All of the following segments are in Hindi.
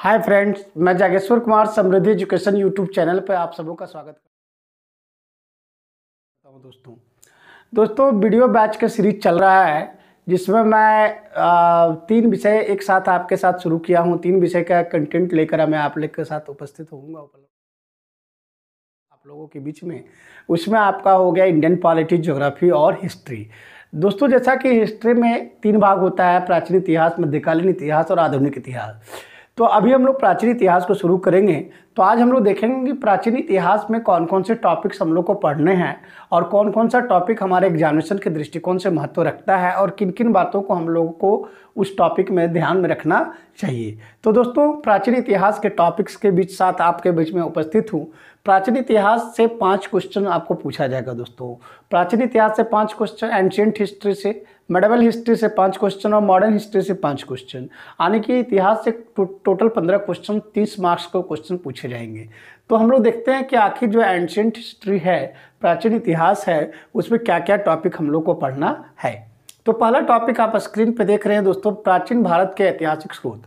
हाय फ्रेंड्स मैं Jageshwar Kumar Samriddhi education YouTube channel पर आप सबों का स्वागत करता हूँ दोस्तों दोस्तों वीडियो बैच का सीरीज चल रहा है जिसमें मैं तीन विषय एक साथ आपके साथ शुरू किया हूँ तीन विषय का कंटेंट लेकर मैं आप लोग के साथ उपस्थित होऊंगा आप लोगों के बीच में उसमें आपका हो गया इंडियन पॉलिटिक्स ज्योग्राफी और हिस्ट्री दोस्तों जैसा कि हिस्ट्री में तीन भाग होता है प्राचीन इतिहास मध्यकालीन इतिहास और आधुनिक इतिहास तो अभी हम लोग प्राचीन इतिहास को शुरू करेंगे तो आज हम लोग देखेंगे कि प्राचीन इतिहास में कौन कौन से टॉपिक्स हम लोग को पढ़ने हैं और कौन कौन सा टॉपिक हमारे एग्जामिनेशन के दृष्टिकोण से महत्व रखता है और किन किन बातों को हम लोगों को उस टॉपिक में ध्यान में रखना चाहिए तो दोस्तों प्राचीन इतिहास के टॉपिक्स के बीच साथ आपके बीच में उपस्थित हूँ प्राचीन इतिहास से पाँच क्वेश्चन आपको पूछा जाएगा दोस्तों प्राचीन इतिहास से पाँच क्वेश्चन एंशियंट हिस्ट्री से मेडिवल हिस्ट्री से पाँच क्वेश्चन और मॉडर्न हिस्ट्री से पाँच क्वेश्चन यानी कि इतिहास से टो, टोटल पंद्रह क्वेश्चन तीस मार्क्स को क्वेश्चन पूछे जाएंगे तो हम लोग देखते हैं कि आखिर जो एंशेंट हिस्ट्री है प्राचीन इतिहास है उसमें क्या क्या टॉपिक हम लोग को पढ़ना है तो पहला टॉपिक आप स्क्रीन पे देख रहे हैं दोस्तों प्राचीन भारत के ऐतिहासिक स्रोत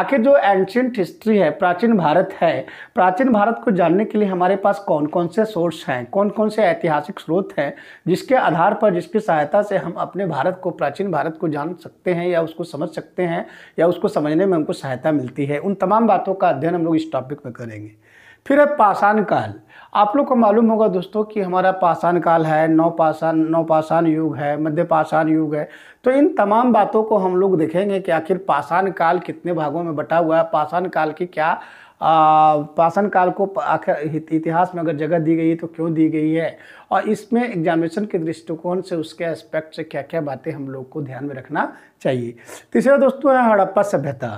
आखिर जो एंशियंट हिस्ट्री है प्राचीन भारत है प्राचीन भारत को जानने के लिए हमारे पास कौन कौन से सोर्स हैं कौन कौन से ऐतिहासिक स्रोत हैं जिसके आधार पर जिसकी सहायता से हम अपने भारत को प्राचीन भारत को जान सकते हैं या उसको समझ सकते हैं या उसको समझने में हमको सहायता मिलती है उन तमाम बातों का अध्ययन हम लोग इस टॉपिक पर करेंगे फिर है पाषाण काल आप लोग को मालूम होगा दोस्तों कि हमारा पाषाण काल है नौ पाषाण नौ पाषाण युग है मध्य पाषाण युग है तो इन तमाम बातों को हम लोग देखेंगे कि आखिर पाषाण काल कितने भागों में बटा हुआ है पाषाण काल की क्या पाषाण काल को आखिर इतिहास में अगर जगह दी गई है तो क्यों दी गई है और इसमें एग्जामिनेशन के दृष्टिकोण से उसके एस्पेक्ट से क्या क्या बातें हम लोग को ध्यान में रखना चाहिए तीसरा दोस्तों है हड़प्पा सभ्यता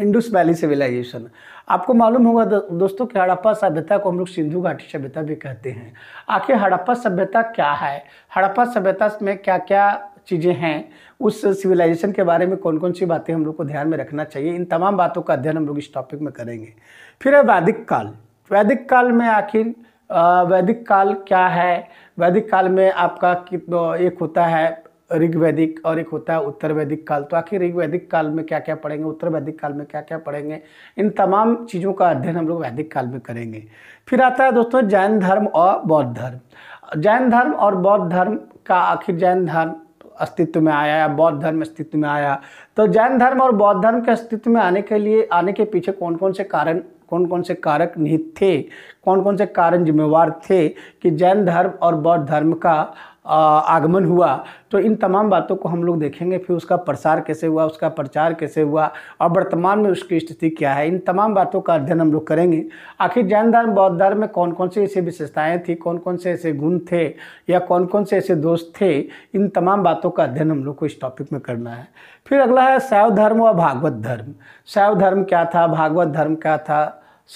इंडस वैली सिविलाइजेशन आपको मालूम होगा दोस्तों कि हड़प्पा सभ्यता को हम लोग सिंधु घाटी सभ्यता भी कहते हैं आखिर हड़प्पा सभ्यता क्या है हड़प्पा सभ्यता में क्या क्या चीज़ें हैं उस सिविलाइजेशन के बारे में कौन कौन सी बातें हम लोग को ध्यान में रखना चाहिए इन तमाम बातों का अध्ययन हम लोग इस टॉपिक में करेंगे फिर है वैदिक काल वैदिक काल में आखिर वैदिक काल क्या है वैदिक काल में आपका एक होता है ऋग्वैदिक और एक होता है उत्तर वैदिक काल तो आखिर ऋग्वैदिक काल में क्या क्या पढ़ेंगे उत्तर वैदिक काल में क्या क्या पढ़ेंगे इन तमाम चीज़ों का अध्ययन हम लोग वैदिक काल में करेंगे फिर आता है दोस्तों जैन धर्म और बौद्ध धर्म जैन धर्म और बौद्ध धर्म का आखिर जैन धर्म अस्तित्व में आया या बौद्ध धर्म अस्तित्व में आया तो जैन धर्म और बौद्ध धर्म के अस्तित्व में आने के लिए आने के पीछे कौन कौन से कारण कौन कौन से कारक निहित थे कौन कौन से कारण जिम्मेवार थे कि जैन धर्म और बौद्ध धर्म का आगमन हुआ तो इन तमाम बातों को हम लोग देखेंगे फिर उसका प्रसार कैसे हुआ उसका प्रचार कैसे हुआ और वर्तमान में उसकी स्थिति क्या है इन तमाम बातों का अध्ययन हम लोग करेंगे आखिर जैन धर्म बौद्ध धर्म में कौन कौन से ऐसे विशेषताएँ थी कौन कौन से ऐसे गुण थे या कौन कौन से ऐसे दोष थे इन तमाम बातों का अध्ययन हम लोग को इस टॉपिक में करना है फिर अगला है शैव धर्म व भागवत धर्म शैव धर्म क्या था भागवत धर्म क्या था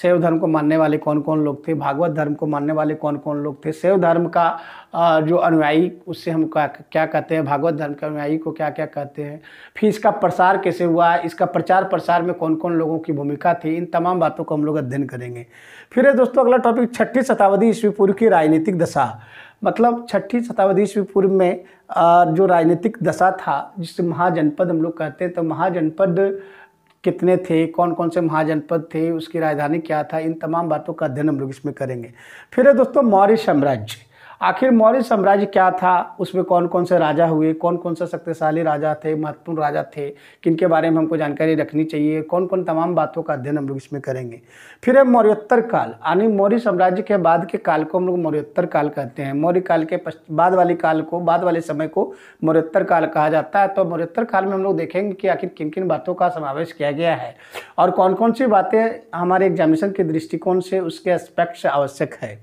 शैव धर्म को मानने वाले कौन कौन लोग थे भागवत धर्म को मानने वाले कौन कौन लोग थे शैव धर्म का जो अनुयायी उससे हम क्या क्या कहते हैं भागवत धर्म के अनुयायी को क्या क्या कहते हैं फिर इसका प्रसार कैसे हुआ इसका प्रचार प्रसार में कौन कौन लोगों की भूमिका थी इन तमाम बातों को हम लोग अध्ययन करेंगे फिर है दोस्तों अगला टॉपिक छठी शताब्दी ईस्वी पूर्व की राजनीतिक दशा मतलब छठी शताब्दी ईस्वी पूर्व में जो राजनीतिक दशा था जिसे महाजनपद हम लोग कहते हैं तो महाजनपद कितने थे कौन कौन से महाजनपद थे उसकी राजधानी क्या था इन तमाम बातों का अध्ययन हम लोग इसमें करेंगे फिर है दोस्तों मौर्य साम्राज्य आखिर मौर्य साम्राज्य क्या था उसमें कौन कौन से राजा हुए कौन कौन से शक्तिशाली राजा थे महत्वपूर्ण राजा थे किनके बारे में हमको जानकारी रखनी चाहिए कौन कौन तमाम बातों का अध्ययन हम लोग इसमें करेंगे फिर है मौर्योत्तर काल यानी मौर्य साम्राज्य के बाद के काल को हम लोग मौर्योत्तर काल कहते हैं मौर्य काल के बाद वाले काल को बाद वाले समय को मौर्योत्तर काल कहा जाता है तो मौर्योत्तर काल में हम लोग देखेंगे कि आखिर किन किन बातों का समावेश किया गया है और कौन कौन सी बातें हमारे एग्जामिनेशन के दृष्टिकोण से उसके एस्पेक्ट से आवश्यक है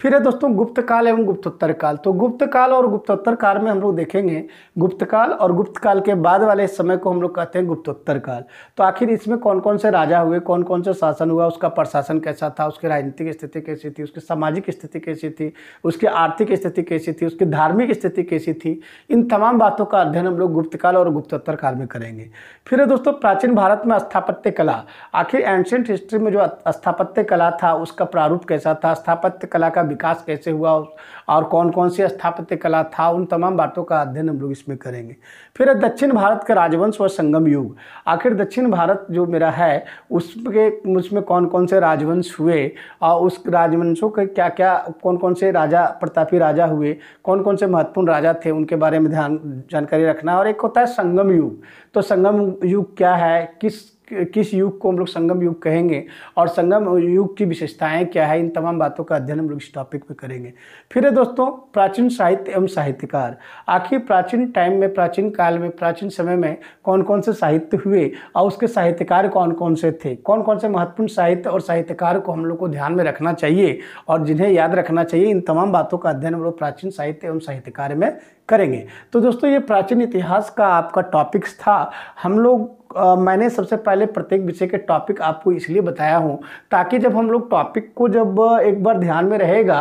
फिर है दोस्तों गुप्त काल एवं गुप्तोत्तर काल तो गुप्त काल और गुप्तोत्तर काल में हम लोग देखेंगे गुप्त काल और गुप्त काल के बाद वाले समय को हम लोग कहते हैं गुप्तोत्तर काल तो आखिर इसमें कौन कौन से राजा हुए कौन कौन से शासन हुआ उसका प्रशासन कैसा था उसकी राजनीतिक स्थिति कैसी थी उसकी सामाजिक स्थिति कैसी थी उसकी आर्थिक स्थिति कैसी थी उसकी धार्मिक स्थिति कैसी थी इन तमाम बातों का अध्ययन हम लोग गुप्त काल और गुप्तोत्तर काल में करेंगे फिर है दोस्तों प्राचीन भारत में स्थापत्य कला आखिर एंशियंट हिस्ट्री में जो स्थापत्य कला था उसका प्रारूप कैसा था स्थापत्य कला का विकास कैसे हुआ और कौन कौन सी स्थापत्य कला था उन तमाम बातों का अध्ययन हम लोग इसमें करेंगे फिर दक्षिण भारत का राजवंश व संगम युग आखिर दक्षिण भारत जो मेरा है उसके उसमें कौन कौन से राजवंश हुए और उस राजवंशों के क्या क्या कौन कौन से राजा प्रतापी राजा हुए कौन कौन से महत्वपूर्ण राजा थे उनके बारे में ध्यान जानकारी रखना और एक होता है संगम युग तो संगम युग क्या है किस किस युग को हम लोग संगम युग कहेंगे और संगम युग की विशेषताएं क्या है इन तमाम बातों का अध्ययन हम लोग इस टॉपिक में करेंगे फिर है दोस्तों प्राचीन साहित्य एवं साहित्यकार आखिर प्राचीन टाइम में प्राचीन काल में प्राचीन समय में कौन कौन से साहित्य हुए और उसके साहित्यकार कौन कौन से थे कौन कौन से महत्वपूर्ण साहित्य और साहित्यकार को हम लोग को ध्यान में रखना चाहिए और जिन्हें याद रखना चाहिए इन तमाम बातों का अध्ययन हम लोग प्राचीन साहित्य एवं साहित्यकार में करेंगे तो दोस्तों ये प्राचीन इतिहास का आपका टॉपिक्स था हम लोग आ, मैंने सबसे पहले प्रत्येक विषय के टॉपिक आपको इसलिए बताया हूँ ताकि जब हम लोग टॉपिक को जब एक बार ध्यान में रहेगा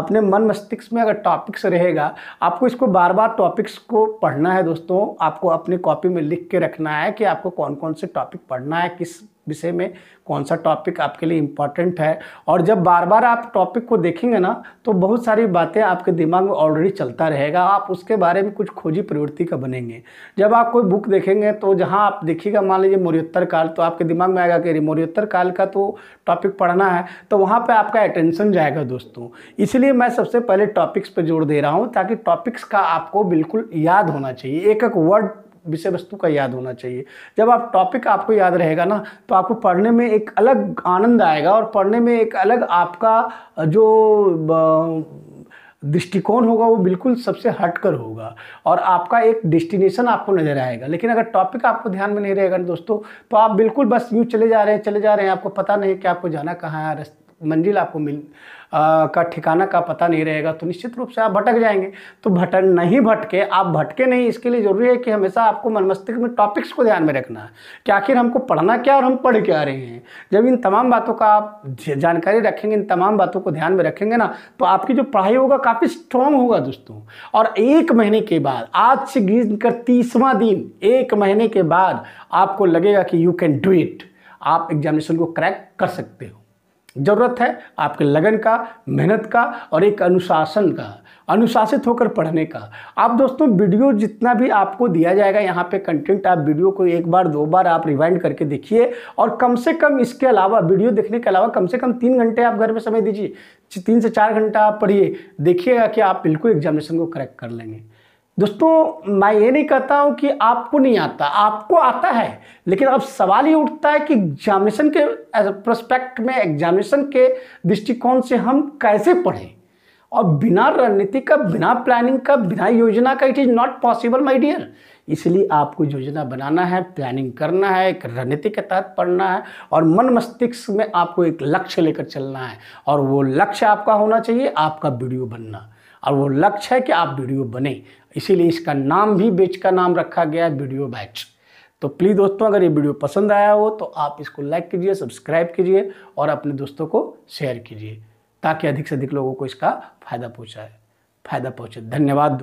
अपने मन मस्तिष्क में अगर टॉपिक्स रहेगा आपको इसको बार बार टॉपिक्स को पढ़ना है दोस्तों आपको अपने कॉपी में लिख के रखना है कि आपको कौन कौन से टॉपिक पढ़ना है किस विषय में कौन सा टॉपिक आपके लिए इम्पॉर्टेंट है और जब बार बार आप टॉपिक को देखेंगे ना तो बहुत सारी बातें आपके दिमाग में ऑलरेडी चलता रहेगा आप उसके बारे में कुछ खोजी प्रवृत्ति का बनेंगे जब आप कोई बुक देखेंगे तो जहाँ आप देखिएगा मान लीजिए मौर्योत्तर काल तो आपके दिमाग में आएगा कि मौर्योत्तर काल का तो टॉपिक पढ़ना है तो वहाँ पर आपका अटेंशन जाएगा दोस्तों इसलिए मैं सबसे पहले टॉपिक्स पर जोर दे रहा हूँ ताकि टॉपिक्स का आपको बिल्कुल याद होना चाहिए एक एक वर्ड विषय वस्तु का याद होना चाहिए जब आप टॉपिक आपको याद रहेगा ना तो आपको पढ़ने में एक अलग आनंद आएगा और पढ़ने में एक अलग आपका जो दृष्टिकोण होगा वो बिल्कुल सबसे हटकर होगा और आपका एक डेस्टिनेशन आपको नज़र आएगा लेकिन अगर टॉपिक आपको ध्यान में नहीं रहेगा ना दोस्तों तो आप बिल्कुल बस यूँ चले जा रहे हैं चले जा रहे हैं आपको पता नहीं कि आपको जाना कहाँ है रस्ते मंजिल आपको मिल आ, का ठिकाना का पता नहीं रहेगा तो निश्चित रूप से आप भटक जाएंगे तो भटक नहीं भटके आप भटके नहीं इसके लिए ज़रूरी है कि हमेशा आपको मन मस्तिष्क में टॉपिक्स को ध्यान में रखना है कि आखिर हमको पढ़ना क्या और हम पढ़ क्या रहे हैं जब इन तमाम बातों का आप जानकारी रखेंगे इन तमाम बातों को ध्यान में रखेंगे ना तो आपकी जो पढ़ाई होगा काफ़ी स्ट्रांग होगा दोस्तों और एक महीने के बाद आज से गिन कर तीसवा दिन एक महीने के बाद आपको लगेगा कि यू कैन डू इट आप एग्जामिनेशन को क्रैक कर सकते हो ज़रूरत है आपके लगन का मेहनत का और एक अनुशासन का अनुशासित होकर पढ़ने का आप दोस्तों वीडियो जितना भी आपको दिया जाएगा यहाँ पे कंटेंट आप वीडियो को एक बार दो बार आप रिवाइंड करके देखिए और कम से कम इसके अलावा वीडियो देखने के अलावा कम से कम तीन घंटे आप घर में समय दीजिए तीन से चार घंटा आप पढ़िए देखिएगा कि आप बिल्कुल एग्जामिनेशन को करेक्ट कर लेंगे दोस्तों मैं ये नहीं कहता हूँ कि आपको नहीं आता आपको आता है लेकिन अब सवाल ये उठता है कि एग्जामिनेशन के प्रस्पेक्ट में एग्जामिनेशन के दृष्टिकोण से हम कैसे पढ़ें और बिना रणनीति का बिना प्लानिंग का बिना योजना का it is not possible my dear इसलिए आपको योजना बनाना है प्लानिंग करना है एक रणनीति के तहत पढ़ना है और मन मस्तिष्क में आपको एक लक्ष्य लेकर चलना है और वो लक्ष्य आपका होना चाहिए आपका वीडियो बनना और वो लक्ष्य है कि आप वीडियो बने इसीलिए इसका नाम भी बैच का नाम रखा गया है वीडियो बैच तो प्लीज़ दोस्तों अगर ये वीडियो पसंद आया हो तो आप इसको लाइक कीजिए सब्सक्राइब कीजिए और अपने दोस्तों को शेयर कीजिए ताकि अधिक से अधिक लोगों को इसका फ़ायदा पहुँचाए फ़ायदा पहुँचे धन्यवाद